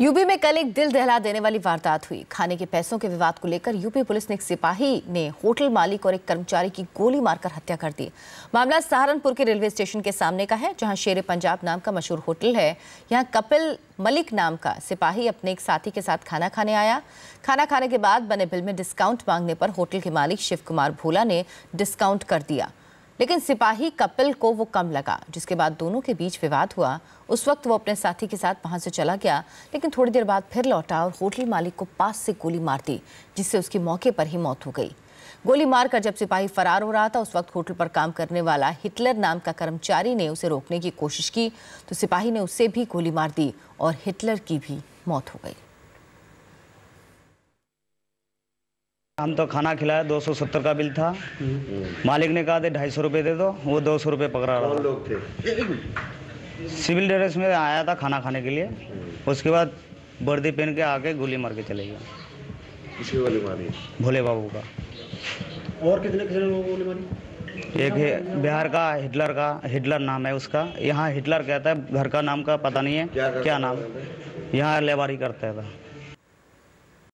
UP में कल एक दिल दहला देने वाली वारदात हुई खाने के पैसों के विवाद को लेकर यूपी पुलिस ने एक सिपाही ने होटल मालिक और एक कर्मचारी की गोली मारकर हत्या कर दी मामला सहारनपुर के रेलवे स्टेशन के सामने का है जहां शेर पंजाब नाम का मशहूर होटल है यहां कपिल मलिक नाम का सिपाही अपने एक साथी के साथ खाना खाने आया खाना खाने के बाद बने बिल में डिस्काउंट मांगने पर होटल के मालिक शिव कुमार भोला ने डिस्काउंट कर दिया लेकिन सिपाही कपिल को वो कम लगा जिसके बाद दोनों के बीच विवाद हुआ उस वक्त वो अपने साथी के साथ वहाँ से चला गया लेकिन थोड़ी देर बाद फिर लौटा और होटल मालिक को पास से गोली मार दी जिससे उसकी मौके पर ही मौत हो गई गोली मारकर जब सिपाही फरार हो रहा था उस वक्त होटल पर काम करने वाला हिटलर नाम का कर्मचारी ने उसे रोकने की कोशिश की तो सिपाही ने उसे भी गोली मार दी और हिटलर की भी मौत हो गई हम तो खाना खिलाया दो सौ सत्तर का बिल था मालिक ने कहा थे ढाई सौ रुपये दे दो वो दो सौ रुपये पकड़ा रहा लोग थे सिविल ड्रेस में आया था खाना खाने के लिए उसके बाद वर्दी पहन के आके गोली मार के चले गए भोले बाबू का और कितने कितने लोगों को गोली मारी एक है बिहार का हिटलर का हिटलर नाम है उसका यहाँ हिटलर कहता है घर का नाम का पता नहीं है क्या, क्या नाम यहाँ लेबारी करता है